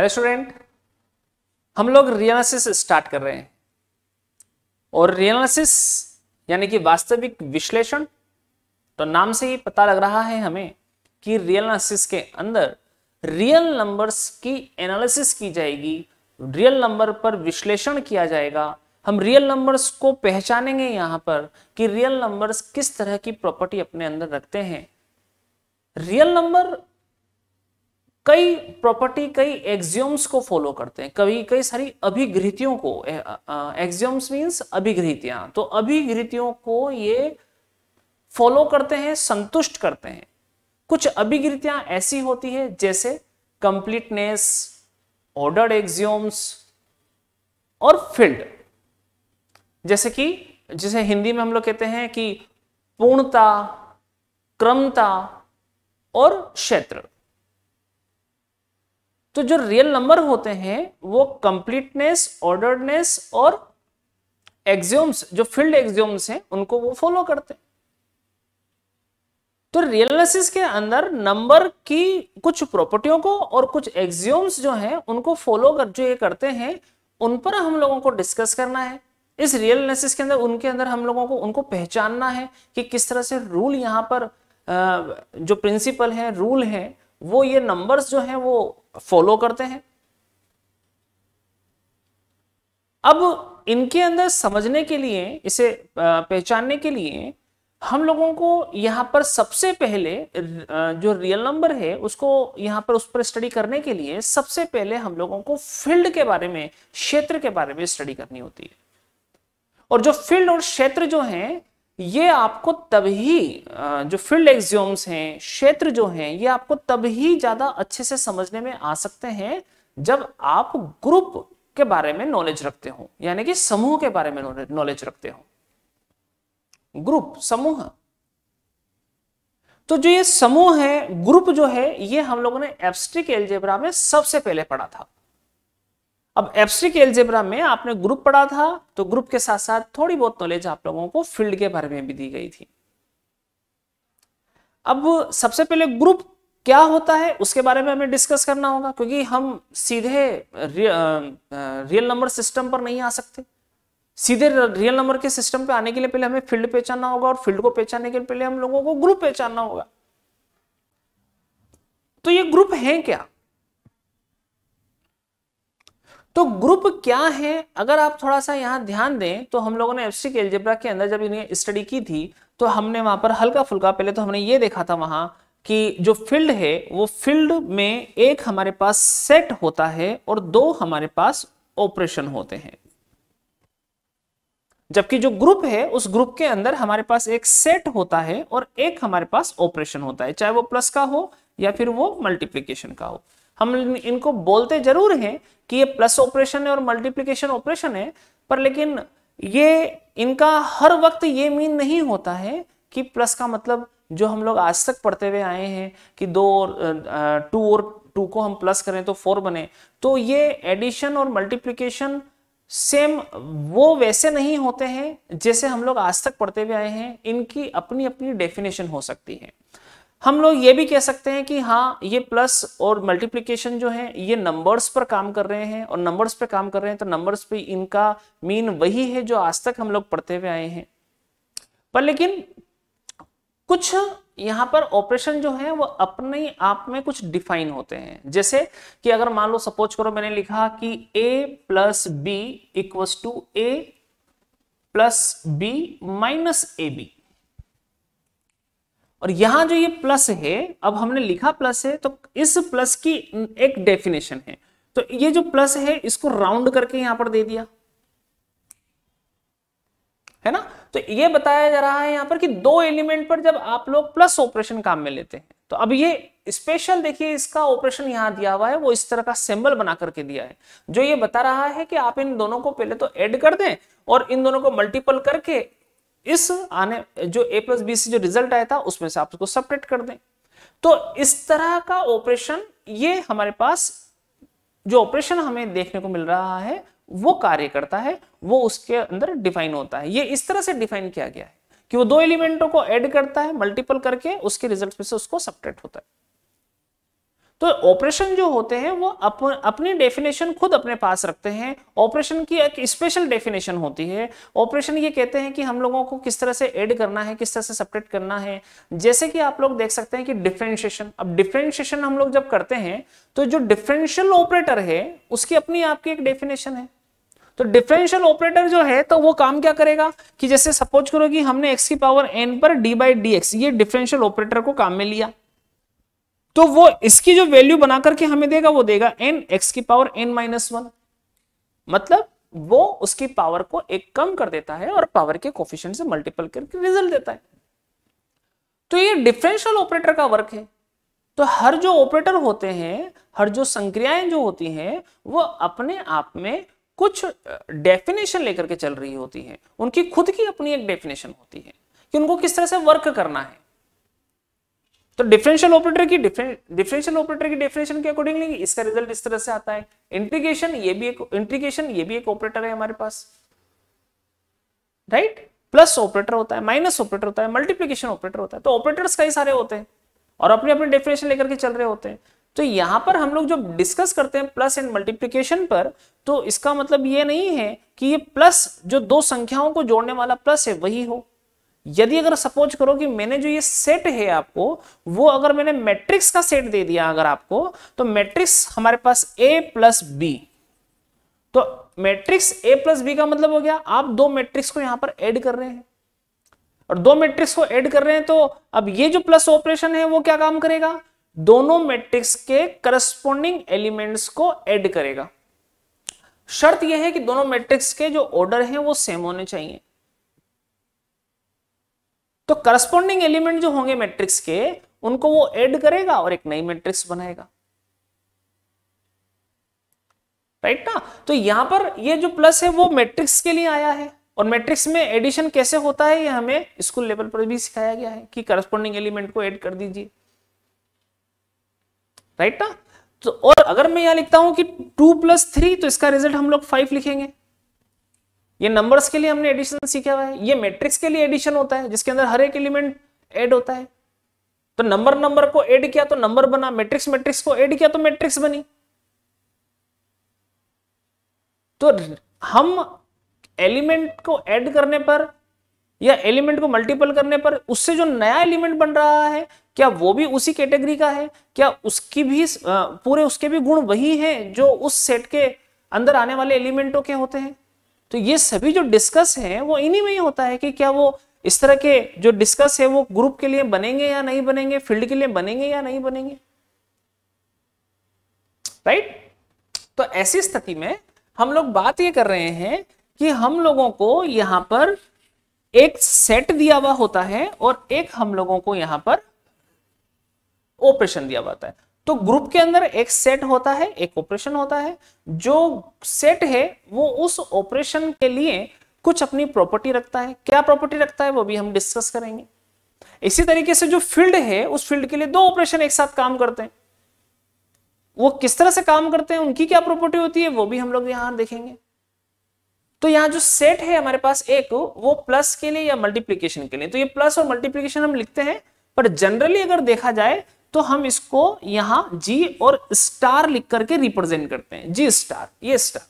Hello student हम लोग रियलिस start कर रहे हैं और रियलिसिस यानी कि वास्तविक विश्लेषण तो नाम से ही पता लग रहा है हमें कि रियलिसिस के अंदर रियल नंबर्स की एनालिसिस की जाएगी रियल नंबर पर विश्लेषण किया जाएगा हम रियल नंबर्स को पहचानेंगे यहां पर कि रियल नंबर्स किस तरह की प्रॉपर्टी अपने अंदर रखते हैं रियल नंबर कई प्रॉपर्टी कई एग्जियोम्स को फॉलो करते हैं कभी कई सारी अभिगृहितियों को एग्जियोम्स मीन्स अभिगृतियां तो अभिगृतियों को ये फॉलो करते हैं संतुष्ट करते हैं कुछ अभिगृतियां ऐसी होती है जैसे कंप्लीटनेस ऑर्डर्ड एग्जियोम्स और फील्ड जैसे कि जिसे हिंदी में हम लोग कहते हैं कि पूर्णता क्रमता और क्षेत्र तो जो रियल नंबर होते हैं वो कंप्लीटनेस ऑर्डरनेस और एक्सियोम्स जो फील्ड एक्सियोम्स हैं उनको वो फॉलो करते हैं तो रियलनेसिस के अंदर नंबर की कुछ प्रॉपर्टियों को और कुछ एग्जोम्स जो हैं उनको फॉलो कर जो ये करते हैं उन पर हम लोगों को डिस्कस करना है इस रियलनेसिस के अंदर उनके अंदर हम लोगों को उनको पहचानना है कि किस तरह से रूल यहाँ पर जो प्रिंसिपल है रूल है वो ये नंबर्स जो हैं वो फॉलो करते हैं अब इनके अंदर समझने के लिए इसे पहचानने के लिए हम लोगों को यहां पर सबसे पहले जो रियल नंबर है उसको यहां पर उस पर स्टडी करने के लिए सबसे पहले हम लोगों को फील्ड के बारे में क्षेत्र के बारे में स्टडी करनी होती है और जो फील्ड और क्षेत्र जो हैं ये आपको तभी जो फील्ड एग्जाम्स हैं क्षेत्र जो हैं ये आपको तभी ज़्यादा अच्छे से समझने में आ सकते हैं जब आप ग्रुप के बारे में नॉलेज रखते हो यानी कि समूह के बारे में नॉलेज रखते हो ग्रुप समूह तो जो ये समूह है ग्रुप जो है ये हम लोगों ने एब्स्ट्रिक एल्जेब्रा में सबसे पहले पढ़ा था अब के एल्जेब्रा में आपने ग्रुप पढ़ा था तो ग्रुप के साथ साथ थोड़ी बहुत नॉलेज आप लोगों को फील्ड के बारे में भी दी गई थी अब सबसे पहले ग्रुप क्या होता है उसके बारे में हमें डिस्कस करना होगा क्योंकि हम सीधे रियल नंबर सिस्टम पर नहीं आ सकते सीधे रियल नंबर के सिस्टम पे आने के लिए पहले हमें फील्ड पहचानना होगा और फील्ड को पहचानने के लिए पहले हम लोगों को ग्रुप पहचानना होगा तो ये ग्रुप है क्या तो ग्रुप क्या है अगर आप थोड़ा सा यहाँ ध्यान दें तो हम लोगों ने एफसी के एल्जेब्रा के अंदर जब इन्हें स्टडी की थी तो हमने वहां पर हल्का फुल्का पहले तो हमने ये देखा था वहां कि जो फील्ड है वो फील्ड में एक हमारे पास सेट होता है और दो हमारे पास ऑपरेशन होते हैं जबकि जो ग्रुप है उस ग्रुप के अंदर हमारे पास एक सेट होता है और एक हमारे पास ऑपरेशन होता है चाहे वो प्लस का हो या फिर वो मल्टीप्लीकेशन का हो हम इनको बोलते जरूर हैं कि ये प्लस ऑपरेशन है और मल्टीप्लीकेशन ऑपरेशन है पर लेकिन ये इनका हर वक्त ये मीन नहीं होता है कि प्लस का मतलब जो हम लोग आज तक पढ़ते हुए आए हैं कि दो और टू और टू को हम प्लस करें तो फोर बने तो ये एडिशन और मल्टीप्लीकेशन सेम वो वैसे नहीं होते हैं जैसे हम लोग आज तक पढ़ते हुए आए हैं इनकी अपनी अपनी डेफिनेशन हो सकती है हम लोग ये भी कह सकते हैं कि हाँ ये प्लस और मल्टीप्लीकेशन जो है ये नंबर्स पर काम कर रहे हैं और नंबर्स पर काम कर रहे हैं तो नंबर्स पे इनका मीन वही है जो आज तक हम लोग पढ़ते हुए आए हैं पर लेकिन कुछ यहाँ पर ऑपरेशन जो है वो अपने आप में कुछ डिफाइन होते हैं जैसे कि अगर मान लो सपोज करो मैंने लिखा कि A plus B equals to A plus B minus A B और यहां जो ये प्लस है अब हमने लिखा प्लस है तो इस प्लस की एक डेफिनेशन है तो ये जो प्लस है इसको राउंड करके यहां पर दे दिया है ना तो ये बताया जा रहा है यहां पर कि दो एलिमेंट पर जब आप लोग प्लस ऑपरेशन काम में लेते हैं तो अब ये स्पेशल देखिए इसका ऑपरेशन यहां दिया हुआ है वो इस तरह का सिंबल बना करके दिया है जो ये बता रहा है कि आप इन दोनों को पहले तो ऐड कर दें और इन दोनों को मल्टीपल करके इस आने जो ए प्लस बी सी जो रिजल्ट आया था उसमें से आप उसको सपरेट कर दें तो इस तरह का ऑपरेशन ये हमारे पास जो ऑपरेशन हमें देखने को मिल रहा है वो कार्य करता है वो उसके अंदर डिफाइन होता है ये इस तरह से डिफाइन किया गया है कि वो दो एलिमेंटों को ऐड करता है मल्टीपल करके उसके रिजल्ट में से उसको सपरेट होता है तो ऑपरेशन जो होते हैं वो अपन अपनी डेफिनेशन खुद अपने पास रखते हैं ऑपरेशन की एक स्पेशल डेफिनेशन होती है ऑपरेशन ये कहते हैं कि हम लोगों को किस तरह से ऐड करना है किस तरह से सपरेट करना है जैसे कि आप लोग देख सकते हैं कि डिफ्रेंशिएशन अब डिफ्रेंशिएशन हम लोग जब करते हैं तो जो डिफ्रेंशियल ऑपरेटर है उसकी अपनी आपकी एक डेफिनेशन है तो डिफरेंशियल ऑपरेटर जो है तो वो काम क्या करेगा कि जैसे सपोज करो कि हमने एक्स की पावर एन पर डी बाई डी एक्स ये डिफरेंशियल ऑपरेटर को काम में लिया तो वो इसकी जो वैल्यू बना करके हमें देगा वो देगा एन एक्स की पावर एन माइनस वन मतलब वो उसकी पावर को एक कम कर देता है और पावर के कोफिशियंट से मल्टीपल करके रिजल्ट देता है तो ये डिफरेंशियल ऑपरेटर का वर्क है तो हर जो ऑपरेटर होते हैं हर जो संक्रियाएं जो होती हैं वो अपने आप में कुछ डेफिनेशन लेकर के चल रही होती हैं उनकी खुद की अपनी एक डेफिनेशन होती है कि उनको किस तरह से वर्क करना है तो डिफरेंशियल ऑपरेटर की डिफरेंशियल ऑपरेटर की डेफिनेशन के अकॉर्डिंगली इसका रिजल्ट इस तरह से आता है इंटीग्रेशन ये भी एक इंटीग्रेशन ये भी एक ऑपरेटर है हमारे पास राइट प्लस ऑपरेटर होता है माइनस ऑपरेटर होता है मल्टीप्लीकेशन ऑपरेटर होता है तो ऑपरेटर्स कई सारे होते हैं और अपने अपने डेफिनेशन लेकर के चल रहे होते हैं तो यहां पर हम लोग जब डिस्कस करते हैं प्लस एंड मल्टीप्लीकेशन पर तो इसका मतलब ये नहीं है कि ये प्लस जो दो संख्याओं को जोड़ने वाला प्लस है वही हो यदि अगर सपोज करो कि मैंने जो ये सेट है आपको वो अगर मैंने मैट्रिक्स का सेट दे दिया अगर आपको तो मैट्रिक्स हमारे पास ए प्लस बी तो मैट्रिक्स ए प्लस बी का मतलब हो गया आप दो मैट्रिक्स को यहां पर ऐड कर रहे हैं और दो मैट्रिक्स को ऐड कर रहे हैं तो अब ये जो प्लस ऑपरेशन है वो क्या काम करेगा दोनों मैट्रिक्स के करस्पोंडिंग एलिमेंट्स को ऐड करेगा शर्त यह है कि दोनों मैट्रिक्स के जो ऑर्डर है वो सेम होने चाहिए तो करस्पोंडिंग एलिमेंट जो होंगे मैट्रिक्स के उनको वो ऐड करेगा और एक नई मैट्रिक्स बनाएगा राइट ना तो यहां पर ये जो प्लस है वो मैट्रिक्स के लिए आया है और मैट्रिक्स में एडिशन कैसे होता है ये हमें स्कूल लेवल पर भी सिखाया गया है कि करस्पोंडिंग एलिमेंट को एड कर दीजिए राइट ना तो और अगर मैं यहां लिखता हूं कि टू प्लस थ्री तो इसका रिजल्ट हम लोग फाइव लिखेंगे ये नंबर्स के लिए हमने एडिशन सीखा हुआ है ये मैट्रिक्स के लिए एडिशन होता है जिसके अंदर हर एक एलिमेंट एड होता है तो नंबर नंबर को एड किया तो नंबर बना मैट्रिक्स मैट्रिक्स को एड किया तो मैट्रिक्स बनी तो हम एलिमेंट को ऐड करने पर या एलिमेंट को मल्टीपल करने पर उससे जो नया एलिमेंट बन रहा है क्या वो भी उसी कैटेगरी का है क्या उसकी भी पूरे उसके भी गुण वही हैं जो उस सेट के अंदर आने वाले एलिमेंटों के होते हैं तो ये सभी जो डिस्कस है वो इन्हीं में ही होता है कि क्या वो इस तरह के जो डिस्कस है वो ग्रुप के लिए बनेंगे या नहीं बनेंगे फील्ड के लिए बनेंगे या नहीं बनेंगे राइट तो ऐसी स्थिति में हम लोग बात ये कर रहे हैं कि हम लोगों को यहां पर एक सेट दिया हुआ होता है और एक हम लोगों को यहां पर ऑपरेशन दिया हुआ होता है तो ग्रुप के अंदर एक सेट होता है एक ऑपरेशन होता है जो सेट है वो उस ऑपरेशन के लिए कुछ अपनी प्रॉपर्टी रखता है क्या प्रॉपर्टी रखता है वो भी हम डिस्कस करेंगे इसी तरीके से जो फील्ड है उस फील्ड के लिए दो ऑपरेशन एक साथ काम करते हैं वो किस तरह से काम करते हैं उनकी क्या प्रॉपर्टी होती है वो भी हम लोग यहां देखेंगे तो यहां जो सेट है हमारे पास एक वो प्लस के लिए या मल्टीप्लीकेशन के लिए तो ये प्लस और मल्टीप्लीकेशन हम लिखते हैं पर जनरली अगर देखा जाए तो हम इसको यहां जी और स्टार लिख करके रिप्रेजेंट करते हैं जी स्टार ये स्टार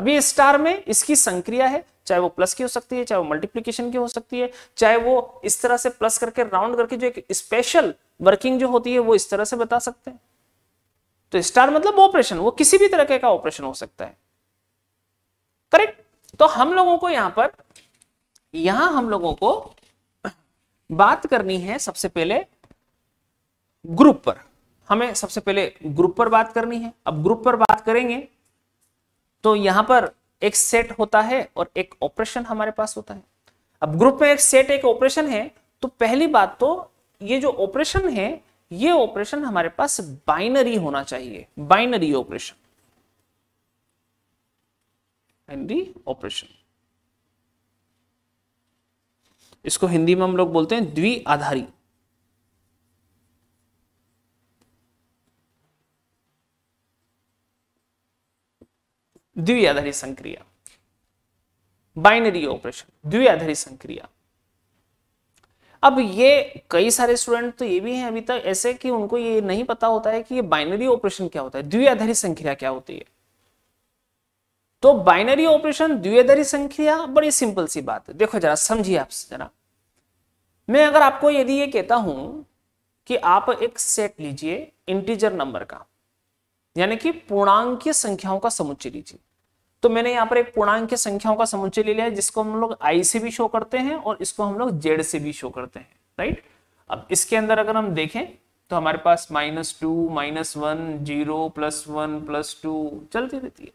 अब ये स्टार में इसकी संक्रिया है चाहे वो प्लस की हो सकती है चाहे वो मल्टीप्लीकेशन की हो सकती है चाहे वो इस तरह से प्लस करके राउंड करके जो एक स्पेशल वर्किंग जो होती है वो इस तरह से बता सकते हैं तो स्टार मतलब ऑपरेशन वो किसी भी तरह का ऑपरेशन हो सकता है करेक्ट तो हम लोगों को यहां पर यहां हम लोगों को बात करनी है सबसे पहले ग्रुप पर हमें सबसे पहले ग्रुप पर बात करनी है अब ग्रुप पर बात करेंगे तो यहां पर एक सेट होता है और एक ऑपरेशन हमारे पास होता है अब ग्रुप में एक सेट एक ऑपरेशन है तो पहली बात तो ये जो ऑपरेशन है ये ऑपरेशन हमारे पास बाइनरी होना चाहिए बाइनरी ऑपरेशन बाइनरी ऑपरेशन इसको हिंदी में हम लोग बोलते हैं द्विआधारी द्विआधारी संक्रिया बाइनरी ऑपरेशन द्विआधारी संक्रिया अब ये कई सारे स्टूडेंट तो ये भी हैं अभी तक ऐसे कि उनको ये नहीं पता होता है कि ये बाइनरी ऑपरेशन क्या होता है द्विआधारी संख्या क्या होती है तो बाइनरी ऑपरेशन द्विआधारी संख्या बड़ी सिंपल सी बात है देखो जरा समझिए आप जरा मैं अगर आपको यदि ये कहता हूं कि आप एक सेट लीजिए इंटीजर नंबर का यानी कि पूर्णांकीय संख्याओं का समुच्चय लीजिए तो मैंने यहाँ पर एक पूर्णांकीय संख्याओं का समुच्चय ले लिया है जिसको हम लोग आई से भी शो करते हैं और इसको हम लोग जेड से भी शो करते हैं राइट अब इसके अंदर अगर हम देखें तो हमारे पास minus two minus one zero plus one plus two चलती रहती है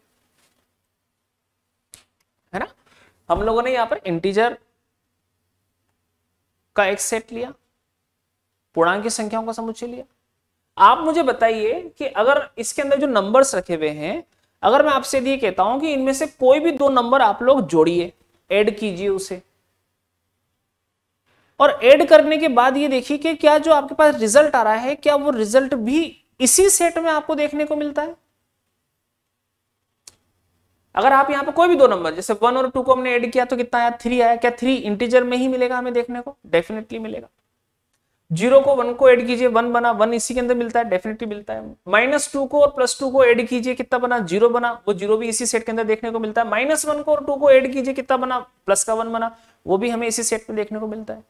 है ना हम लोगों ने यहाँ पर इंटीजर का एक सेट लिया पूर्णांक की संख्याओं का समुच्चय लिया आप मुझे बताइए कि अगर इसके अंदर जो नंबर्स रखे हुए हैं अगर मैं आपसे ये कहता हूं कि इनमें से कोई भी दो नंबर आप लोग जोड़िए ऐड कीजिए उसे और ऐड करने के बाद ये देखिए कि क्या जो आपके पास रिजल्ट आ रहा है क्या वो रिजल्ट भी इसी सेट में आपको देखने को मिलता है अगर आप यहां पर कोई भी दो नंबर जैसे वन और टू को हमने ऐड किया तो कितना आया थ्री आया क्या थ्री इंटीजर में ही मिलेगा हमें देखने को डेफिनेटली मिलेगा जीरो को वन को ऐड कीजिए वन बना वन इसी के अंदर मिलता है डेफिनेटली मिलता है माइनस टू को और प्लस टू को ऐड कीजिए कितना बना जीरो बना वो जीरो भी इसी सेट के अंदर देखने को मिलता है माइनस वन को और टू को ऐड कीजिए कितना बना प्लस का वन बना वो भी हमें इसी सेट में देखने को मिलता है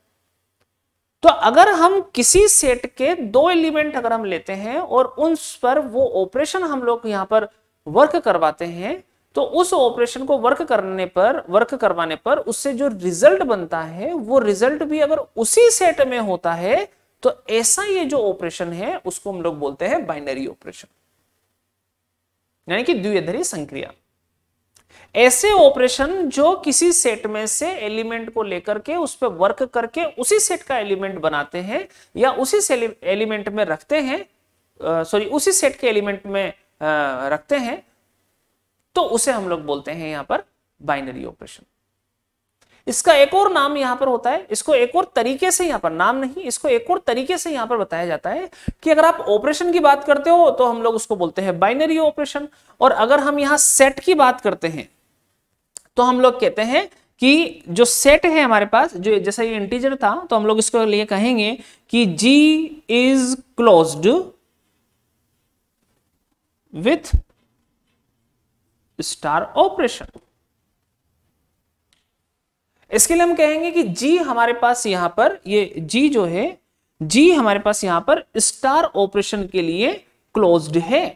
तो अगर हम किसी सेट के दो एलिमेंट अगर हम लेते हैं और उन पर वो ऑपरेशन हम लोग यहाँ पर वर्क करवाते हैं तो उस ऑपरेशन को वर्क करने पर वर्क करवाने पर उससे जो रिजल्ट बनता है वो रिजल्ट भी अगर उसी सेट में होता है तो ऐसा ये जो ऑपरेशन है उसको हम लोग बोलते हैं बाइनरी ऑपरेशन यानी कि द्विधरी संक्रिया ऐसे ऑपरेशन जो किसी सेट में से एलिमेंट को लेकर के उस पर वर्क करके उसी सेट का एलिमेंट बनाते हैं या उसी एलिमेंट में रखते हैं सॉरी उसी सेट के एलिमेंट में आ, रखते हैं तो उसे हम लोग बोलते हैं यहां पर बाइनरी ऑपरेशन इसका एक और नाम यहां पर होता है इसको एक और तरीके से यहां पर नाम नहीं इसको एक और तरीके से यहां पर बताया जाता है कि अगर आप ऑपरेशन की बात करते हो तो हम लोग उसको बोलते हैं बाइनरी ऑपरेशन और अगर हम यहां सेट की बात करते हैं तो हम लोग कहते हैं कि जो सेट है हमारे पास जो जैसा ये इंटीजर था तो हम लोग इसके लिए कहेंगे कि G is closed with star operation इसके लिए हम कहेंगे कि जी हमारे पास यहां पर ये जी जो है जी हमारे पास यहां पर स्टार ऑपरेशन के लिए क्लोज्ड है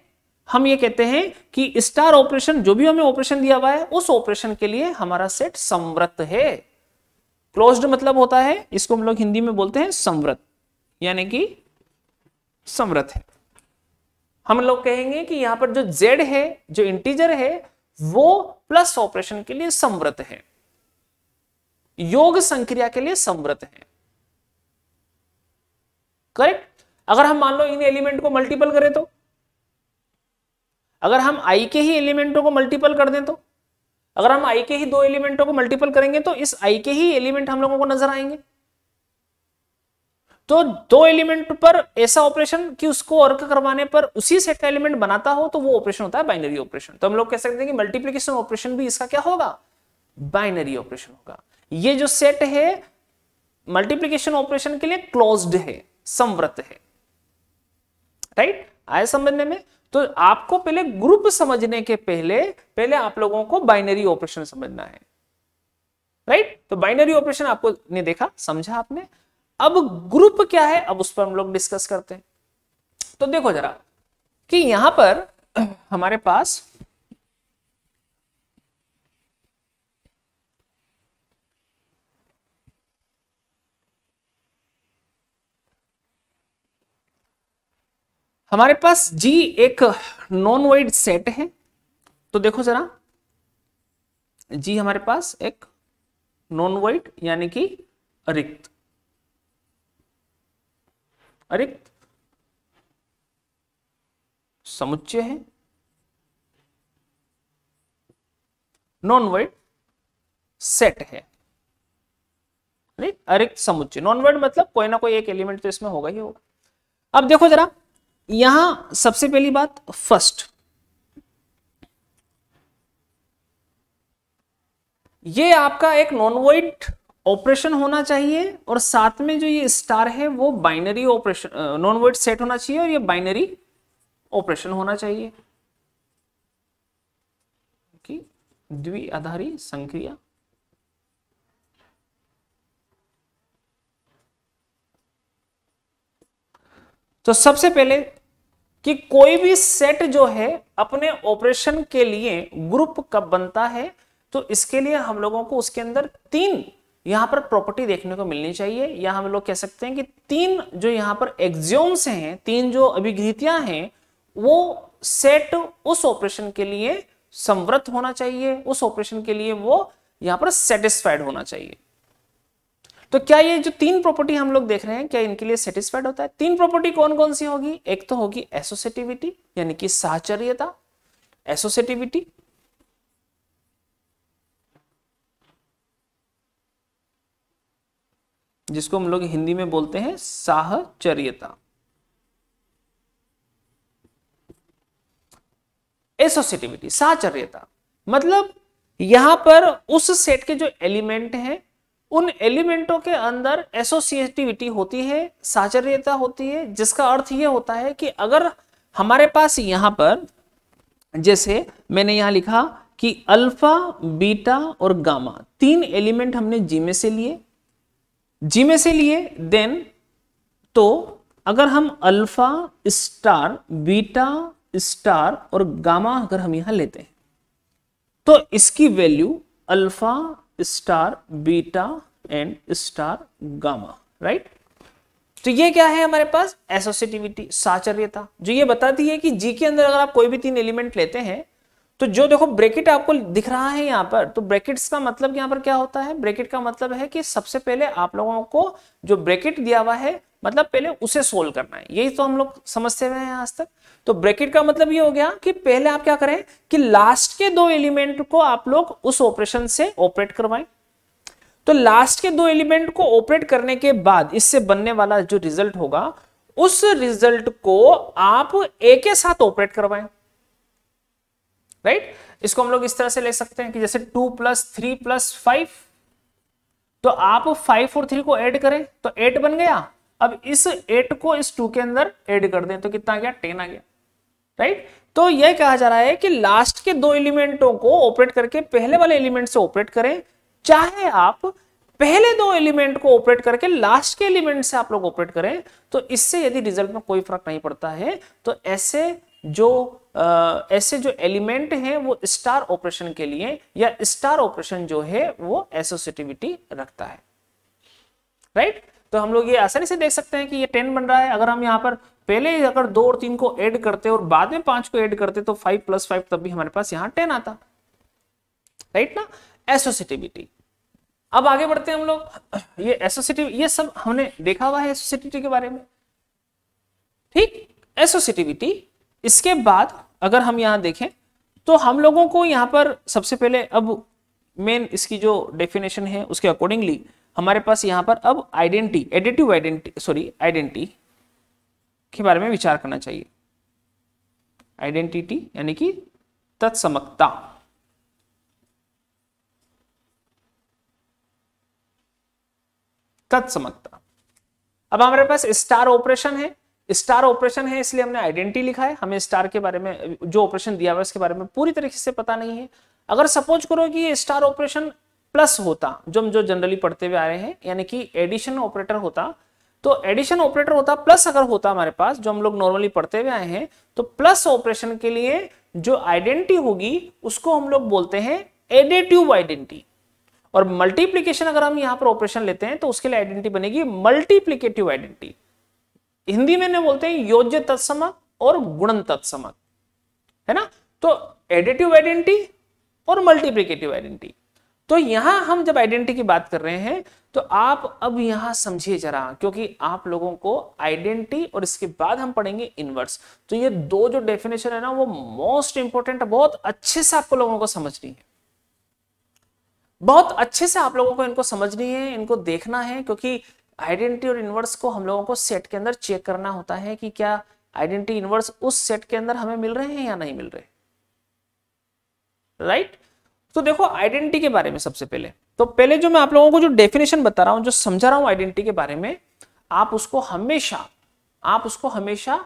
हम ये कहते हैं कि स्टार ऑपरेशन जो भी हमें ऑपरेशन दिया हुआ है उस ऑपरेशन के लिए हमारा सेट संवृत है क्लोज्ड मतलब होता है इसको हम लोग हिंदी में बोलते हैं संवृत यानी कि संवृत है हम लोग कहेंगे कि यहां पर जो जेड है जो इंटीजर है वो प्लस ऑपरेशन के लिए संव्रत है योग संक्रिया के लिए संव्रत है करेक्ट अगर हम मान लो इन एलिमेंट को मल्टीपल करें तो अगर हम आई के ही एलिमेंटों को मल्टीपल कर दें तो अगर हम आई के ही दो एलिमेंटों को मल्टीपल करेंगे तो इस आई के ही एलिमेंट हम लोगों को नजर आएंगे तो दो एलिमेंट पर ऐसा ऑपरेशन कि उसको वर्क करवाने पर उसी सेट का एलिमेंट बनाता हो तो वो ऑपरेशन होता है बाइनरी ऑपरेशन तो हम लोग कह सकते हैं कि मल्टीप्लीकेशन ऑपरेशन भी इसका क्या होगा बाइनरी ऑपरेशन होगा ये जो सेट है मल्टीप्लीकेशन ऑपरेशन के लिए क्लोज्ड है संवृत है राइट आए समझने में तो आपको पहले ग्रुप समझने के पहले पहले आप लोगों को बाइनरी ऑपरेशन समझना है राइट right? तो बाइनरी ऑपरेशन आपको ने देखा समझा आपने अब ग्रुप क्या है अब उस पर हम लोग डिस्कस करते हैं तो देखो जरा कि यहां पर हमारे पास हमारे पास जी एक नॉन वाइड सेट है तो देखो जरा जी हमारे पास एक नॉन वाइड यानी कि रिक्त अरे समुच्चय है नॉन वर्ड सेट है अरिक्त समुच्चय नॉन वर्ड मतलब कोई ना कोई एक एलिमेंट तो इसमें होगा ही होगा अब देखो जरा यहां सबसे पहली बात फर्स्ट ये आपका एक नॉन वर्ड ऑपरेशन होना चाहिए और साथ में जो ये स्टार है वो binary operation non word set होना चाहिए और ये बाइनरी ऑपरेशन होना चाहिए कि द्विआधारी संक्रिया तो सबसे पहले कि कोई भी सेट जो है अपने ऑपरेशन के लिए ग्रुप कब बनता है तो इसके लिए हम लोगों को उसके अंदर तीन यहाँ पर प्रॉपर्टी देखने को मिलनी चाहिए या हम लोग कह सकते हैं कि तीन जो यहाँ पर एग्जियोम्स हैं तीन जो अभिगृतियां हैं वो सेट उस ऑपरेशन के लिए संवृत्त होना चाहिए उस ऑपरेशन के लिए वो यहाँ पर सेटिस्फाइड होना चाहिए तो क्या ये जो तीन प्रॉपर्टी हम लोग देख रहे हैं क्या इनके लिए सेटिस्फाइड होता है तीन प्रॉपर्टी कौन कौन सी होगी एक तो होगी एसोसिएटिविटी यानी कि साहचर्यता एसोसिएटिविटी जिसको हम लोग हिंदी में बोलते हैं साहचर्यता एसोसिएटिविटी साहचर्यता मतलब यहां पर उस सेट के जो एलिमेंट हैं उन एलिमेंटों के अंदर एसोसिएटिविटी होती है साचर्यता होती है जिसका अर्थ यह होता है कि अगर हमारे पास यहां पर जैसे मैंने यहां लिखा कि अल्फा बीटा और गामा तीन एलिमेंट हमने जी में से लिए जी में से लिए देन तो अगर हम अल्फा स्टार बीटा स्टार और गामा अगर हम यहां लेते हैं तो इसकी value alpha star beta and star gamma right तो ये क्या है हमारे पास एसोसिएटिविटी साचर्यता जो ये बताती है कि जी के अंदर अगर आप कोई भी तीन एलिमेंट लेते हैं तो जो देखो ब्रेकेट आपको दिख रहा है यहाँ पर तो ब्रैकेट्स का मतलब यहाँ पर क्या होता है ब्रेकेट का मतलब है कि सबसे पहले आप लोगों को जो ब्रेकेट दिया हुआ है मतलब पहले उसे सोल्व करना है यही तो हम लोग समझते हुए हैं आज तक तो ब्रेकेट का मतलब ये हो गया कि पहले आप क्या करें कि लास्ट के दो एलिमेंट को आप लोग उस ऑपरेशन से ऑपरेट करवाएं तो लास्ट के दो एलिमेंट को ऑपरेट करने के बाद इससे बनने वाला जो रिजल्ट होगा उस रिजल्ट को आप ए के साथ ऑपरेट करवाएं राइट right? इसको हम लोग इस तरह से ले सकते हैं कि जैसे two plus three plus five तो आप फाइव और थ्री को ऐड करें तो एट बन गया अब इस एट को इस टू के अंदर ऐड कर दें तो कितना गया टेन आ गया राइट तो यह कहा जा रहा है कि लास्ट के दो एलिमेंटों को ऑपरेट करके पहले वाले एलिमेंट से ऑपरेट करें चाहे आप पहले दो एलिमेंट को ऑपरेट करके लास्ट के एलिमेंट से आप लोग ऑपरेट करें तो इससे यदि रिजल्ट में कोई फर्क नहीं पड़ता है तो ऐसे जो ऐसे जो एलिमेंट हैं वो स्टार ऑपरेशन के लिए या स्टार ऑपरेशन जो है वो एसोसिएटिविटी रखता है राइट right? तो हम लोग ये आसानी से देख सकते हैं कि ये टेन बन रहा है अगर हम यहाँ पर पहले अगर दो और तीन को ऐड करते और बाद में पांच को ऐड करते तो फाइव प्लस फाइव तब भी हमारे पास यहाँ टेन आता राइट ना एसोसिटिविटी अब आगे बढ़ते हैं हम लोग ये एसोसिटिव ये सब हमने देखा हुआ है एसोसिटिविटी के बारे में ठीक एसोसिटिविटी इसके बाद अगर हम यहाँ देखें तो हम लोगों को यहाँ पर सबसे पहले अब मेन इसकी जो डेफिनेशन है उसके अकॉर्डिंगली हमारे पास यहाँ पर अब identity additive identity sorry identity के बारे में विचार करना चाहिए आइडेंटिटी यानी कि तत्समकता तत्समकता अब हमारे पास स्टार ऑपरेशन है स्टार ऑपरेशन है इसलिए हमने आइडेंटिटी लिखा है हमें स्टार के बारे में जो ऑपरेशन दिया हुआ है उसके बारे में पूरी तरीके से पता नहीं है अगर सपोज करो कि स्टार ऑपरेशन प्लस होता जो हम जो जनरली पढ़ते हुए आ रहे हैं यानी कि एडिशन ऑपरेटर होता तो एडिशन ऑपरेटर होता प्लस अगर होता हमारे पास जो हम लोग नॉर्मली पढ़ते हुए आए हैं तो प्लस ऑपरेशन के लिए जो आइडेंटिटी होगी उसको हम लोग बोलते हैं एडेटिव आइडेंटिटी और मल्टीप्लीकेशन अगर हम यहां पर ऑपरेशन लेते हैं तो उसके लिए आइडेंटिटी बनेगी मल्टीप्लीकेटिव आइडेंटिटी हिंदी में बोलते हैं योज्य तत्समक और गुणन तत्समक है ना तो एडिटिव आइडेंटिटी और मल्टीप्लीकेटिव आइडेंटिटी तो यहां हम जब आइडेंटिटी की बात कर रहे हैं तो आप अब यहां समझिए जरा क्योंकि आप लोगों को आइडेंटिटी और इसके बाद हम पढ़ेंगे इनवर्स तो ये दो जो डेफिनेशन है ना वो मोस्ट इंपॉर्टेंट बहुत अच्छे से आपको लोगों को समझनी है बहुत अच्छे से आप लोगों को इनको समझनी है इनको देखना है क्योंकि आइडेंटिटी और इनवर्स को हम लोगों को सेट के अंदर चेक करना होता है कि क्या आइडेंटिटी इनवर्स उस सेट के अंदर हमें मिल रहे हैं या नहीं मिल रहे राइट right? तो देखो आइडेंटिटी के बारे में सबसे पहले तो पहले जो मैं आप लोगों को जो डेफिनेशन बता रहा हूं जो समझा रहा हूं आइडेंटिटी के बारे में आप उसको हमेशा आप उसको हमेशा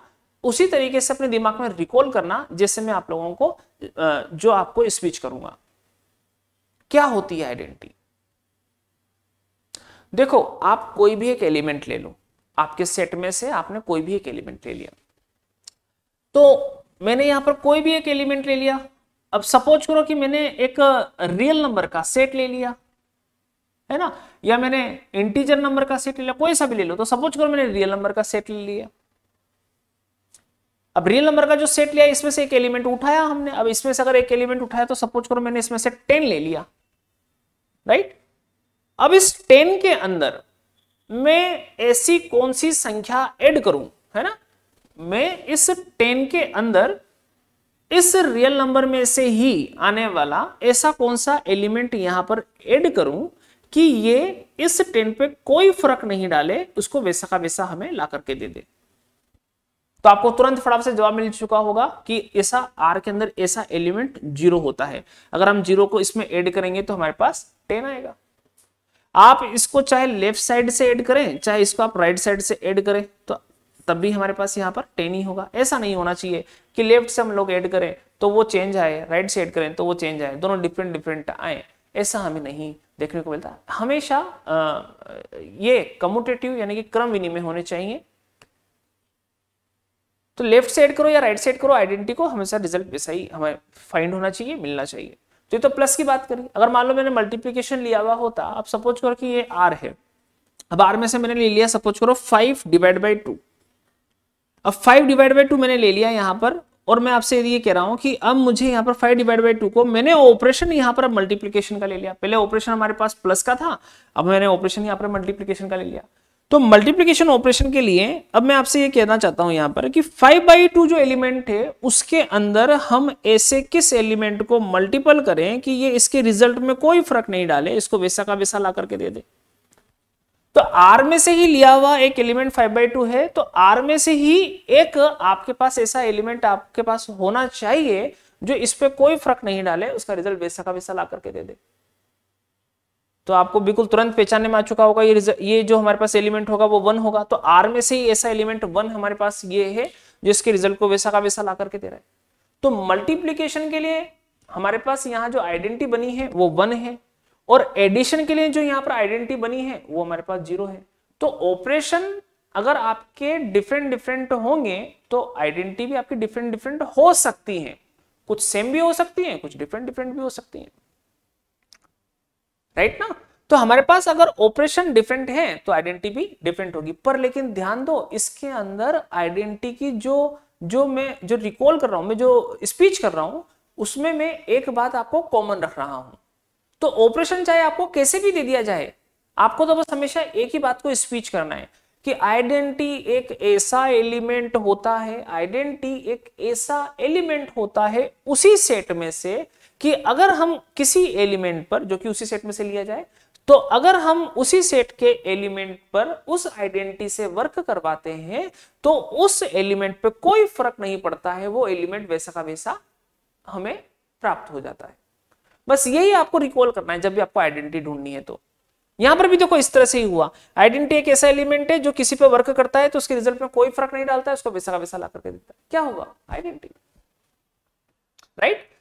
उसी तरीके से अपने दिमाग में रिकॉल करना जैसे मैं आप लोगों को जो आपको स्पीच करूंगा क्या होती है आइडेंटिटी देखो आप कोई भी एक एलिमेंट ले लो आपके सेट में से आपने कोई भी एक एलिमेंट ले लिया तो मैंने यहां पर कोई भी एक एलिमेंट ले लिया अब सपोज करो कि मैंने एक रियल नंबर का सेट ले लिया है ना या मैंने इंटीजर नंबर का सेट ले लिया कोई सा भी ले लो तो सपोज करो मैंने रियल नंबर का सेट ले लिया अब रियल नंबर का जो सेट लिया इसमें से एक एलिमेंट उठाया हमने अब इसमें से अगर एक एलिमेंट उठाया तो सपोज करो मैंने इसमें से टेन ले लिया राइट अब इस टेन के अंदर मैं ऐसी कौन सी संख्या ऐड करूं है ना मैं इस टेन के अंदर इस रियल नंबर में से ही आने वाला ऐसा कौन सा एलिमेंट यहां पर ऐड करूं कि ये इस टेन पे कोई फर्क नहीं डाले उसको वैसा का वैसा हमें ला करके दे दे तो आपको तुरंत फटाफट से जवाब मिल चुका होगा कि ऐसा आर के अंदर ऐसा एलिमेंट जीरो होता है अगर हम जीरो को इसमें ऐड करेंगे तो हमारे पास टेन आएगा आप इसको चाहे लेफ्ट साइड से ऐड करें चाहे इसको आप राइट साइड से ऐड करें तो तब भी हमारे पास यहाँ पर टेन ही होगा ऐसा नहीं होना चाहिए कि लेफ्ट से हम लोग ऐड करें तो वो चेंज आए राइट से ऐड करें तो वो चेंज आए दोनों डिफरेंट डिफरेंट आए ऐसा हमें नहीं देखने को मिलता हमेशा ये कम्यूटेटिव यानी कि क्रम विनिमय होने चाहिए तो लेफ्ट से ऐड करो या राइट साइड करो आइडेंटिटी को हमेशा रिजल्ट वैसा ही हमें फाइंड होना चाहिए मिलना चाहिए तो ये तो प्लस की बात करी अगर मान लो मैंने मल्टीप्लीकेशन लिया हुआ होता अब सपोज करो कि ये आर है अब आर में से मैंने ले लिया सपोज करो फाइव डिवाइड बाई टू अब फाइव डिवाइड बाई टू मैंने ले लिया यहाँ पर और मैं आपसे ये कह रहा हूँ कि अब मुझे यहाँ पर फाइव डिवाइड बाई टू को मैंने ऑपरेशन यहाँ पर मल्टीप्लीकेशन का ले लिया पहले ऑपरेशन हमारे पास प्लस का था अब मैंने ऑपरेशन यहाँ पर मल्टीप्लीकेशन का ले लिया तो मल्टीप्लीकेशन ऑपरेशन के लिए अब मैं आपसे ये कहना चाहता हूं यहां पर कि फाइव बाई टू जो एलिमेंट है उसके अंदर हम ऐसे किस एलिमेंट को मल्टीपल करें कि ये इसके रिजल्ट में कोई फर्क नहीं डाले इसको वैसा का वैसा ला करके दे दे तो आर में से ही लिया हुआ एक एलिमेंट फाइव बाई टू है तो आर में से ही एक आपके पास ऐसा एलिमेंट आपके पास होना चाहिए जो इस पर कोई फर्क नहीं डाले उसका रिजल्ट वैसा का वैसा ला करके दे दे तो आपको बिल्कुल तुरंत पहचानने में आ चुका होगा ये ये जो हमारे पास एलिमेंट होगा वो वन होगा तो आर में से ही ऐसा एलिमेंट वन हमारे पास ये है जो इसके रिजल्ट को वैसा का वैसा ला करके दे रहा है तो मल्टीप्लीकेशन के लिए हमारे पास यहाँ जो आइडेंटिटी बनी है वो वन है और एडिशन के लिए जो यहाँ पर आइडेंटिटी बनी है वो हमारे पास जीरो है तो ऑपरेशन अगर आपके डिफरेंट डिफरेंट होंगे तो आइडेंटिटी भी आपकी डिफरेंट डिफरेंट हो सकती है कुछ सेम भी हो सकती है कुछ डिफरेंट डिफरेंट भी हो सकती है राइट ना तो हमारे पास अगर ऑपरेशन डिफरेंट है तो आइडेंटिटी भी डिफरेंट होगी पर लेकिन ध्यान दो इसके अंदर आइडेंटिटी की जो जो मैं जो रिकॉल कर रहा हूं मैं जो स्पीच कर रहा हूं उसमें मैं एक बात आपको कॉमन रख रहा हूं तो ऑपरेशन चाहे आपको कैसे भी दे दिया जाए आपको तो बस हमेशा एक ही बात को स्पीच करना है कि आइडेंटिटी एक ऐसा एलिमेंट होता है आइडेंटिटी एक ऐसा एलिमेंट होता है उसी सेट में से कि अगर हम किसी एलिमेंट पर जो कि उसी सेट में से लिया जाए तो अगर हम उसी सेट के एलिमेंट पर उस आइडेंटिटी से वर्क करवाते हैं तो उस एलिमेंट पे कोई फर्क नहीं पड़ता है वो एलिमेंट वैसा का वैसा हमें प्राप्त हो जाता है बस यही आपको रिकॉल करना है जब भी आपको आइडेंटिटी ढूंढनी है तो यहां पर भी देखो इस तरह से ही हुआ आइडेंटिटी एक ऐसा एलिमेंट है जो किसी पे वर्क करता है तो उसके रिजल्ट में कोई फर्क नहीं डालता है उसको वैसा का वैसा ला करके देता है क्या होगा आइडेंटिटी राइट right?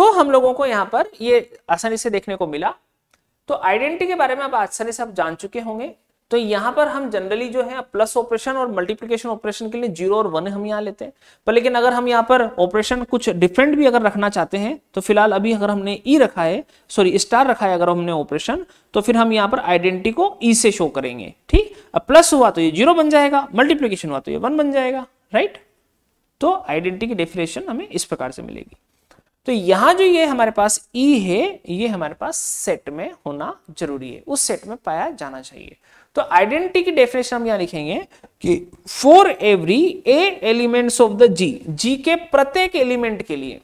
तो हम लोगों को यहाँ पर ये आसानी से देखने को मिला तो आइडेंटिटी के बारे में आप आसानी से आप जान चुके होंगे तो यहां पर हम जनरली जो है प्लस ऑपरेशन और मल्टीप्लीकेशन ऑपरेशन के लिए जीरो और वन हम यहाँ लेते हैं पर लेकिन अगर हम यहाँ पर ऑपरेशन कुछ डिफरेंट भी अगर रखना चाहते हैं तो फिलहाल अभी अगर हमने ई रखा है सॉरी स्टार रखा है अगर हमने ऑपरेशन तो फिर हम यहाँ पर आइडेंटिटी को ई से शो करेंगे ठीक प्लस हुआ तो ये जीरो बन जाएगा मल्टीप्लीकेशन हुआ तो ये वन बन जाएगा राइट तो आइडेंटिटी की डेफिनेशन हमें इस प्रकार से मिलेगी तो यहां जो ये हमारे पास ई e है ये हमारे पास सेट में होना जरूरी है उस सेट में पाया जाना चाहिए तो आइडेंटिटी की डेफिनेशन हम यहां लिखेंगे कि for every a elements of the G G के प्रत्येक एलिमेंट के लिए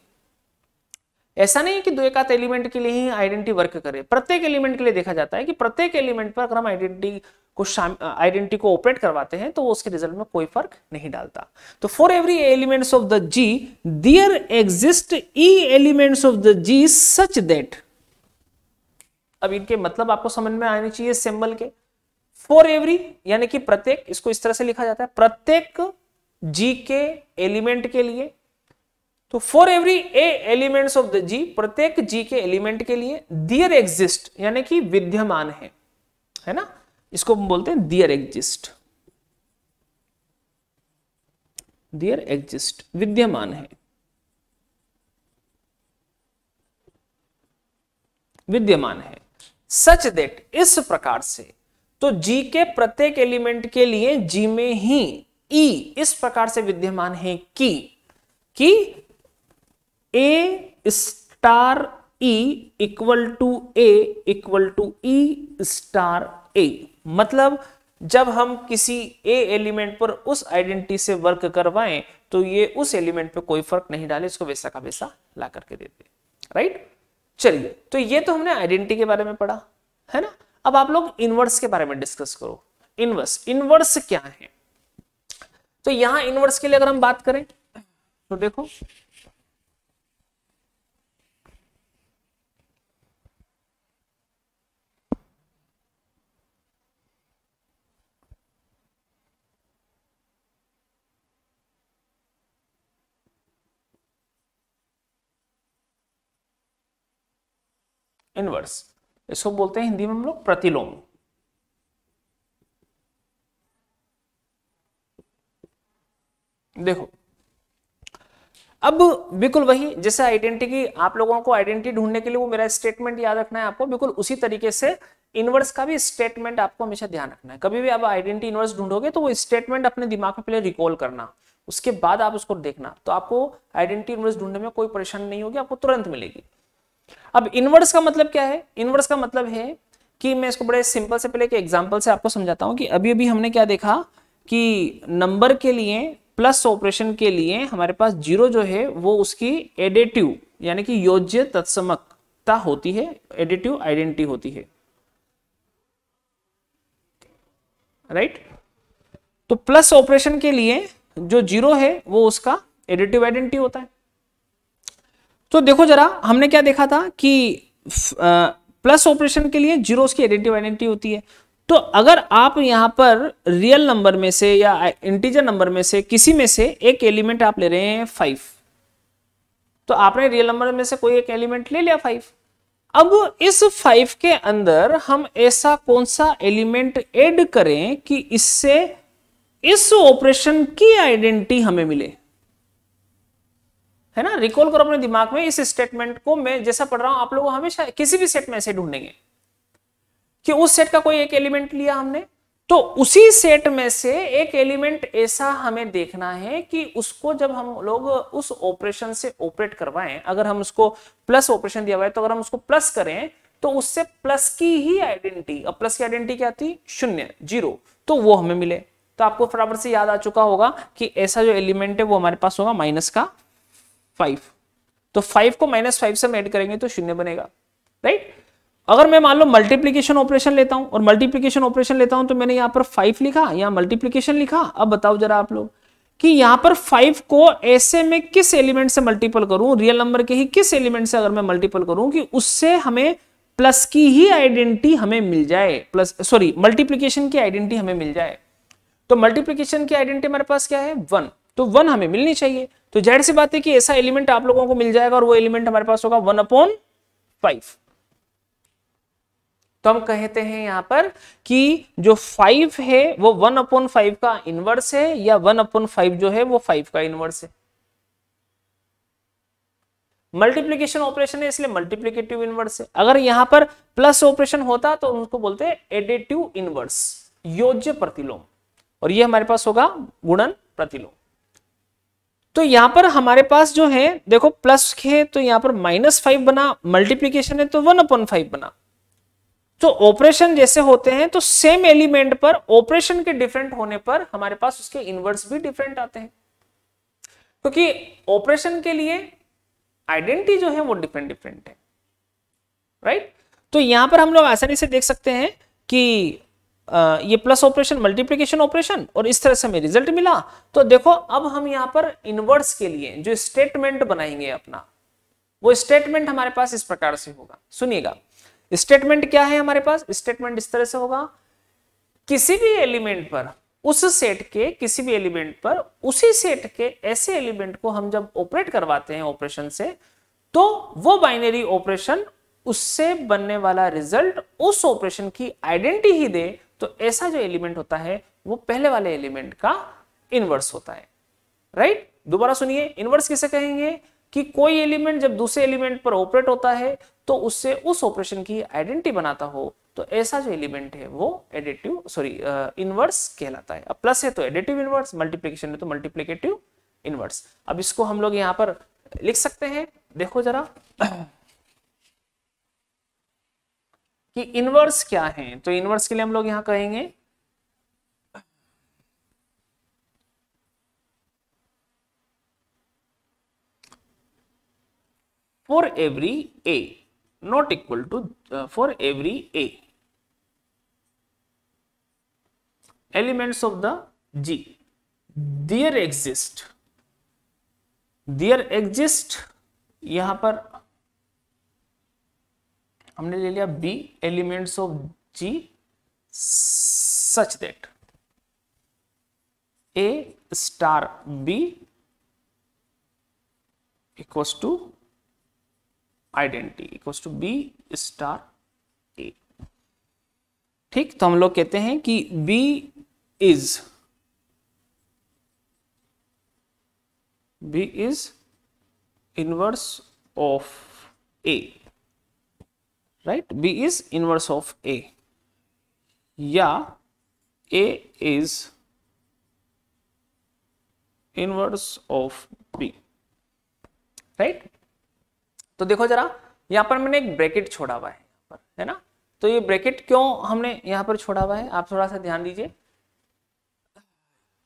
ऐसा नहीं कि दो एक आध एलिमेंट के लिए ही आइडेंटिटी वर्क करे प्रत्येक एलिमेंट के लिए देखा जाता है कि प्रत्येक एलिमेंट पर अगर हम आइडेंटिटी को आइडेंटिटी को ऑपरेट करवाते हैं तो वो उसके रिजल्ट में कोई फर्क नहीं डालता तो for every elements of the G there exist e elements of the G such that अब इनके मतलब आपको समझ में आने चाहिए सिंबल के फॉर एवरी यानी कि प्रत्येक इसको इस तरह से लिखा जाता है प्रत्येक जी के एलिमेंट के लिए तो for every a elements of the G प्रत्येक जी के एलिमेंट के लिए दियर एग्जिस्ट यानी कि विद्यमान है है ना इसको हम बोलते हैं दियर एग्जिस्ट दियर एग्जिस्ट विद्यमान है विद्यमान है सच देट इस प्रकार से तो जी के प्रत्येक एलिमेंट के लिए जी में ही ई e इस प्रकार से विद्यमान है कि कि a star e equal to a equal to e star a मतलब जब हम किसी ए एलिमेंट पर उस आइडेंटिटी से वर्क करवाएं तो ये उस एलिमेंट पे कोई फर्क नहीं डाले इसको वैसा का वैसा ला करके देते राइट चलिए तो ये तो हमने आइडेंटिटी के बारे में पढ़ा है ना अब आप लोग इनवर्स के बारे में डिस्कस करो इनवर्स इनवर्स क्या है तो यहां इनवर्स के लिए अगर हम बात करें तो देखो इनवर्स इसको बोलते हैं हिंदी में हम लोग प्रतिलोम देखो अब बिल्कुल वही जैसे आइडेंटिटी आप लोगों को आइडेंटिटी ढूंढने के लिए वो मेरा स्टेटमेंट याद रखना है आपको बिल्कुल उसी तरीके से इनवर्स का भी स्टेटमेंट आपको हमेशा ध्यान रखना है कभी भी आप आइडेंटिटी इनवर्स ढूंढोगे तो वो स्टेटमेंट अपने दिमाग में पहले रिकॉल करना उसके बाद आप उसको देखना तो आपको आइडेंटिटी इनवर्स ढूंढने में कोई परेशानी नहीं होगी आपको तुरंत मिलेगी अब इनवर्स का मतलब क्या है इनवर्स का मतलब है कि मैं इसको बड़े सिंपल से पहले एक एग्जाम्पल से आपको समझाता हूँ कि अभी अभी हमने क्या देखा कि नंबर के लिए प्लस ऑपरेशन के लिए हमारे पास जीरो जो है वो उसकी एडिटिव यानी कि योज्य तत्समकता होती है एडिटिव आइडेंटिटी होती है राइट right? तो प्लस ऑपरेशन के लिए जो जीरो है वो उसका एडिटिव आइडेंटिटी होता है तो देखो जरा हमने क्या देखा था कि प्लस ऑपरेशन के लिए जीरोस की आइडेंटिव आइडेंटिटी होती है तो अगर आप यहां पर रियल नंबर में से या इंटीजर नंबर में से किसी में से एक एलिमेंट आप ले रहे हैं फाइव तो आपने रियल नंबर में से कोई एक एलिमेंट ले लिया फाइव अब इस फाइव के अंदर हम ऐसा कौन सा एलिमेंट ऐड करें कि इससे इस ऑपरेशन की आइडेंटिटी हमें मिले है ना रिकॉल करो अपने दिमाग में इस स्टेटमेंट को मैं जैसा पढ़ रहा हूं आप लोग हमेशा किसी भी सेट में ऐसे ढूंढेंगे कि उस सेट का कोई एक एलिमेंट लिया हमने तो उसी सेट में से एक एलिमेंट ऐसा हमें देखना है कि उसको जब हम लोग उस ऑपरेशन से ऑपरेट करवाएं अगर हम उसको प्लस ऑपरेशन दिया हुआ है तो अगर हम उसको प्लस करें तो उससे प्लस की ही आइडेंटिटी अब प्लस की आइडेंटिटी क्या थी शून्य जीरो तो वो हमें मिले तो आपको फटाफट से याद आ चुका होगा कि ऐसा जो एलिमेंट है वो हमारे पास होगा माइनस का फाइव तो फाइव को माइनस फाइव से हम ऐड करेंगे तो शून्य बनेगा राइट अगर मैं मान लो मल्टीप्लीकेशन ऑपरेशन लेता हूं और मल्टीप्लीकेशन ऑपरेशन लेता हूं तो मैंने यहां पर फाइव लिखा यहां मल्टीप्लीकेशन लिखा अब बताओ जरा आप लोग कि यहां पर फाइव को ऐसे में किस एलिमेंट से मल्टीपल करूं रियल नंबर के ही किस एलिमेंट से अगर मैं मल्टीपल करूं कि उससे हमें प्लस की ही आइडेंटिटी हमें मिल जाए प्लस सॉरी मल्टीप्लीकेशन की आइडेंटिटी हमें मिल जाए तो मल्टीप्लीकेशन की आइडेंटिटी हमारे पास क्या है वन तो वन हमें मिलनी चाहिए तो जहर सी बात है कि ऐसा एलिमेंट आप लोगों को मिल जाएगा और वो एलिमेंट हमारे पास होगा वन अपॉन फाइव तो हम कहते हैं यहां पर कि जो फाइव है वो वन अपॉन फाइव का इनवर्स है या वन अपॉन फाइव जो है वो फाइव का इनवर्स है मल्टीप्लीकेशन ऑपरेशन है इसलिए मल्टीप्लीकेटिव इनवर्स है अगर यहां पर प्लस ऑपरेशन होता तो उनको बोलते हैं एडिटिव इनवर्स योज्य प्रतिलोम और ये हमारे पास होगा गुणन प्रतिलोम तो यहां पर हमारे पास जो है देखो तो प्लस है तो यहां पर माइनस फाइव बना मल्टीप्लीकेशन है तो वन अपॉन फाइव बना तो ऑपरेशन जैसे होते हैं तो सेम एलिमेंट पर ऑपरेशन के डिफरेंट होने पर हमारे पास उसके इनवर्स भी डिफरेंट आते हैं क्योंकि तो ऑपरेशन के लिए आइडेंटिटी जो है वो डिफरेंट डिफरेंट है राइट तो यहां पर हम लोग आसानी से देख सकते हैं कि ये प्लस ऑपरेशन मल्टीप्लीकेशन ऑपरेशन और इस तरह से हमें रिजल्ट मिला तो देखो अब हम यहाँ पर इनवर्स के लिए जो स्टेटमेंट बनाएंगे अपना वो स्टेटमेंट हमारे पास इस प्रकार से होगा सुनिएगा स्टेटमेंट क्या है हमारे पास स्टेटमेंट इस तरह से होगा किसी भी एलिमेंट पर उस सेट के किसी भी एलिमेंट पर उसी सेट के ऐसे एलिमेंट को हम जब ऑपरेट करवाते हैं ऑपरेशन से तो वो बाइनरी ऑपरेशन उससे बनने वाला रिजल्ट उस ऑपरेशन की आइडेंटिटी ही दे तो ऐसा जो एलिमेंट होता है वो पहले वाले एलिमेंट का इनवर्स होता है राइट दोबारा सुनिए इनवर्स किसे कहेंगे कि कोई एलिमेंट जब दूसरे एलिमेंट पर ऑपरेट होता है तो उससे उस ऑपरेशन की आइडेंटिटी बनाता हो तो ऐसा जो एलिमेंट है वो एडिटिव सॉरी इनवर्स कहलाता है अब प्लस है तो एडिटिव इनवर्स मल्टीप्लीकेशन है तो मल्टीप्लीकेटिव इनवर्स अब इसको हम लोग यहाँ पर लिख सकते हैं देखो जरा कि इनवर्स क्या है तो इनवर्स के लिए हम लोग यहां कहेंगे for every a not equal to for every a elements of the G there exist there exist यहां पर हमने ले लिया b elements of G such that a star b equal to identity equal to b star a ठीक तो हम लोग कहते हैं कि b is b is inverse of a right b is inverse of a या a is inverse of b right तो देखो जरा यहां पर मैंने एक ब्रैकेट छोड़ा हुआ है पर है ना तो ये ब्रैकेट क्यों हमने यहां पर छोड़ा हुआ है आप थोड़ा सा ध्यान दीजिए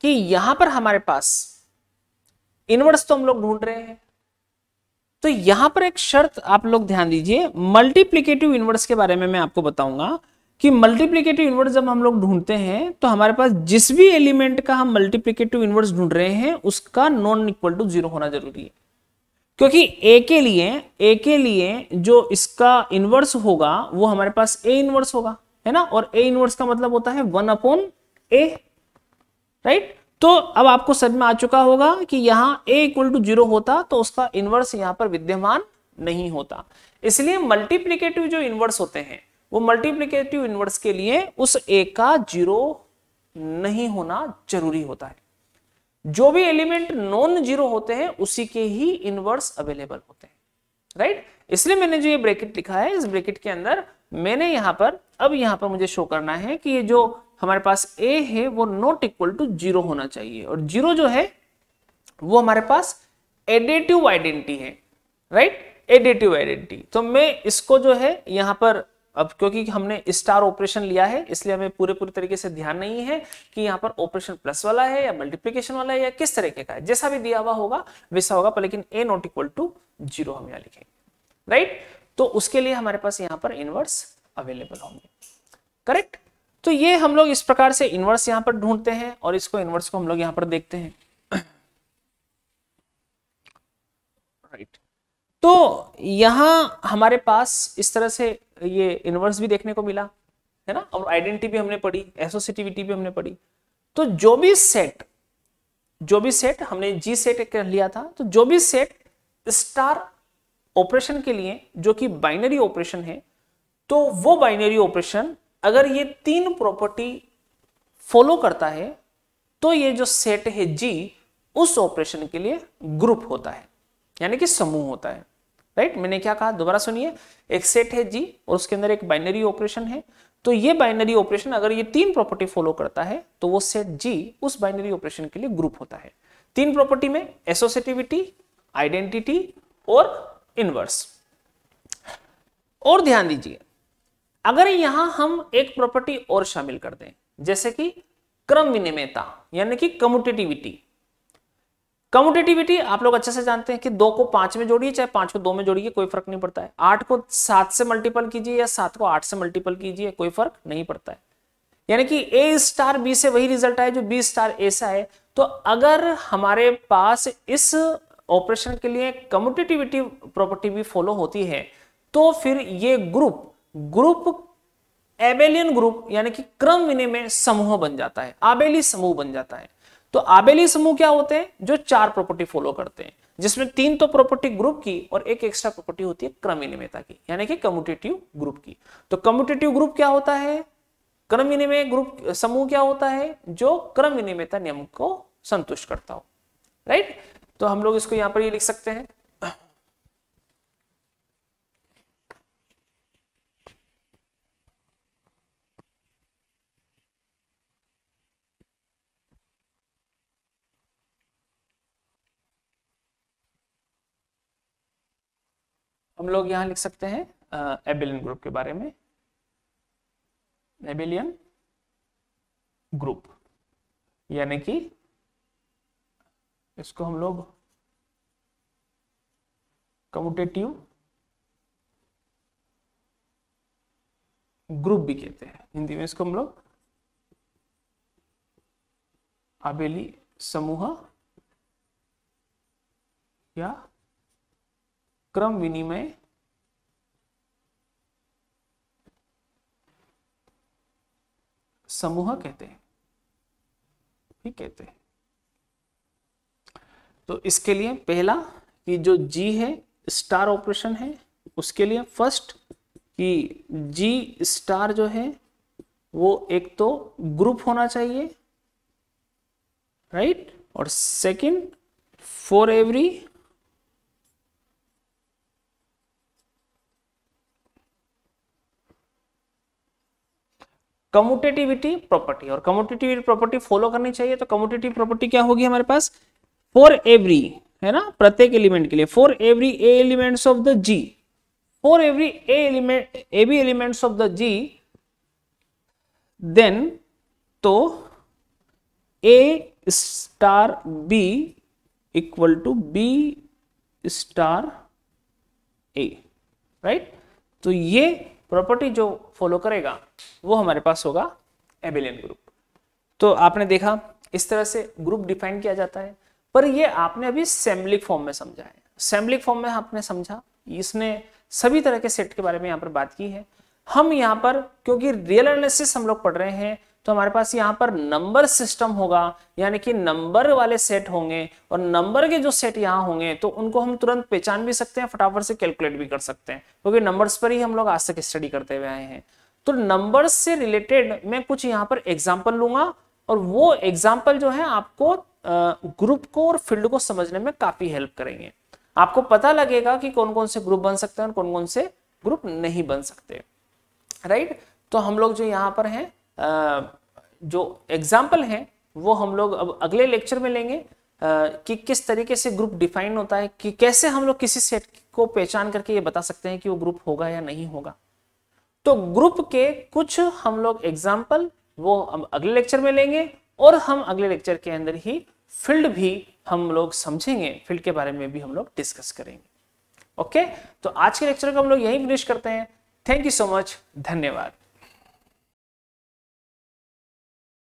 कि यहां पर हमारे पास इनवर्स तो हम लोग ढूंढ रहे हैं तो यहां पर एक शर्त आप लोग ध्यान दीजिए मल्टीप्लीकेटिव इनवर्स के बारे में मैं आपको बताऊंगा कि मल्टीप्लीकेटिव इनवर्स जब हम लोग ढूंढते हैं तो हमारे पास जिस भी एलिमेंट का हम मल्टीप्लीकेटिव इनवर्स ढूंढ रहे हैं उसका नॉन इक्वल टू जीरो होना जरूरी है क्योंकि ए के लिए ए के लिए जो इसका इन्वर्स होगा वो हमारे पास ए इनवर्स होगा है ना और ए इनवर्स का मतलब होता है वन अपॉन ए राइट तो अब आपको समझ में आ चुका होगा कि यहाँ a इक्वल टू जीरो होता तो उसका इनवर्स यहाँ पर विद्यमान नहीं होता इसलिए मल्टीप्लीकेटिव जो इनवर्स होते हैं वो मल्टीप्लीकेटिव इनवर्स के लिए उस a का जीरो नहीं होना जरूरी होता है जो भी एलिमेंट नॉन जीरो होते हैं उसी के ही इन्वर्स अवेलेबल होते हैं राइट right? इसलिए मैंने जो ये ब्रैकेट लिखा है इस ब्रैकेट के अंदर मैंने यहां पर अब यहां पर मुझे शो करना है कि ये जो हमारे पास ए है वो नॉट इक्वल टू जीरो होना चाहिए और जीरो जो है वो हमारे पास एडेटिव आइडेंटिटी है राइट एडेटिव आइडेंटिटी तो मैं इसको जो है यहां पर अब क्योंकि हमने स्टार ऑपरेशन लिया है इसलिए हमें पूरे पूरे तरीके से ध्यान नहीं है कि यहाँ पर ऑपरेशन प्लस वाला है या मल्टीप्लीकेशन वाला है या किस तरीके का है जैसा भी दिया हुआ होगा वैसा होगा पर लेकिन a not equal to zero हम यहाँ लिखेंगे राइट तो उसके लिए हमारे पास यहाँ पर इनवर्स अवेलेबल होंगे करेक्ट तो ये हम लोग इस प्रकार से इन्वर्स यहां पर ढूंढते हैं और इसको इन्वर्स को हम लोग यहाँ पर देखते हैं राइट तो यहां हमारे पास इस तरह से ये इन्वर्स भी देखने को मिला है ना और आइडेंटिटी भी हमने पढ़ी एसोसिटिविटी भी हमने पढ़ी तो जो भी सेट जो भी सेट हमने जी सेट कर लिया था तो जो भी सेट स्टार ऑपरेशन के लिए जो कि बाइनरी ऑपरेशन है तो वो बाइनरी ऑपरेशन अगर ये तीन प्रॉपर्टी फॉलो करता है तो ये जो सेट है जी उस ऑपरेशन के लिए ग्रुप होता है यानी कि समूह होता है राइट मैंने क्या कहा दोबारा सुनिए एक सेट है जी और उसके अंदर एक बाइनरी ऑपरेशन है तो ये बाइनरी ऑपरेशन अगर ये तीन प्रॉपर्टी फॉलो करता है तो वो सेट जी उस बाइनरी ऑपरेशन के लिए ग्रुप होता है तीन प्रॉपर्टी में एसोसिएटिविटी आइडेंटिटी और इनवर्स और ध्यान दीजिए अगर यहां हम एक प्रॉपर्टी और शामिल कर दें जैसे कि क्रम विनिमयता यानी कि कम्यूटेटिविटी कम्यूटेटिविटी आप लोग अच्छे से जानते हैं कि दो को पांच में जोड़िए चाहे पांच को दो में जोड़िए कोई फर्क नहीं पड़ता है आठ को सात से मल्टीपल कीजिए या सात को आठ से मल्टीपल कीजिए कोई फर्क नहीं पड़ता है यानी कि ए स्टार बी से वही रिजल्ट आए जो बी स्टार ए से आए तो अगर हमारे पास इस ऑपरेशन के लिए कम्यूटेटिविटी प्रॉपर्टी भी फॉलो होती है तो फिर ये ग्रुप ग्रुप एबेलियन ग्रुप यानी कि क्रम विनिमय समूह बन जाता है आबेली समूह बन जाता है तो आबेली समूह क्या होते हैं जो चार प्रॉपर्टी फॉलो करते हैं जिसमें तीन तो प्रॉपर्टी ग्रुप की और एक एक्स्ट्रा प्रॉपर्टी होती है क्रम विनिमयता की यानी कि कम्यूटेटिव ग्रुप की तो कम्यूटेटिव ग्रुप क्या होता है क्रम विनिमय ग्रुप समूह क्या होता है जो क्रम विनिमयता नियम को संतुष्ट करता हो राइट तो हम लोग इसको यहां पर ये लिख सकते हैं हम लोग यहां लिख सकते हैं एबिलियन ग्रुप के बारे में एबिलियन ग्रुप यानी कि इसको हम लोग कमुटेटिव ग्रुप भी कहते हैं हिंदी में इसको हम लोग आबेली समूह या क्रम विनिमय समूह कहते हैं ठीक कहते हैं तो इसके लिए पहला कि जो जी है स्टार ऑपरेशन है उसके लिए फर्स्ट कि जी स्टार जो है वो एक तो ग्रुप होना चाहिए राइट और second for every commutativity property और कम्यूटेटिविटी प्रॉपर्टी फॉलो करनी चाहिए तो कम्यूटेटिव प्रॉपर्टी क्या होगी हमारे पास फॉर एवरी है ना प्रत्येक एलिमेंट के लिए for every a elements of the G for every a element a b elements of the G then तो a star b equal to b star a right तो ये प्रॉपर्टी जो follow करेगा वो हमारे पास होगा एबिलियन ग्रुप तो आपने देखा इस तरह से ग्रुप डिफाइन किया जाता है पर ये आपने अभी सेम्बलिक फॉर्म में समझा है सेम्बलिक फॉर्म में आपने समझा इसने सभी तरह के सेट के बारे में यहाँ पर बात की है हम यहाँ पर क्योंकि रियल एनालिसिस हम लोग पढ़ रहे हैं तो हमारे पास यहाँ पर नंबर सिस्टम होगा यानी कि नंबर वाले सेट होंगे और नंबर के जो सेट यहाँ होंगे तो उनको हम तुरंत पहचान भी सकते हैं फटाफट से कैलकुलेट भी कर सकते हैं क्योंकि तो नंबर्स पर ही हम लोग आज तक स्टडी करते हुए आए हैं तो नंबर्स से रिलेटेड मैं कुछ यहाँ पर एग्जाम्पल लूंगा और वो एग्जाम्पल जो है आपको ग्रुप को और फील्ड को समझने में काफी हेल्प करेंगे आपको पता लगेगा कि कौन कौन से ग्रुप बन सकते हैं और कौन कौन से ग्रुप नहीं बन सकते राइट तो हम लोग जो यहाँ पर हैं जो एग्जाम्पल हैं वो हम लोग अब अगले लेक्चर में लेंगे कि किस तरीके से ग्रुप डिफाइन होता है कि कैसे हम लोग किसी सेट को पहचान करके ये बता सकते हैं कि वो ग्रुप होगा या नहीं होगा तो ग्रुप के कुछ हम लोग एग्जाम्पल वो हम अगले लेक्चर में लेंगे और हम अगले लेक्चर के अंदर ही फील्ड भी हम लोग समझेंगे फील्ड के बारे में भी हम लोग डिस्कस करेंगे ओके तो आज के लेक्चर को हम लोग यही फिनिश करते हैं थैंक यू सो मच धन्यवाद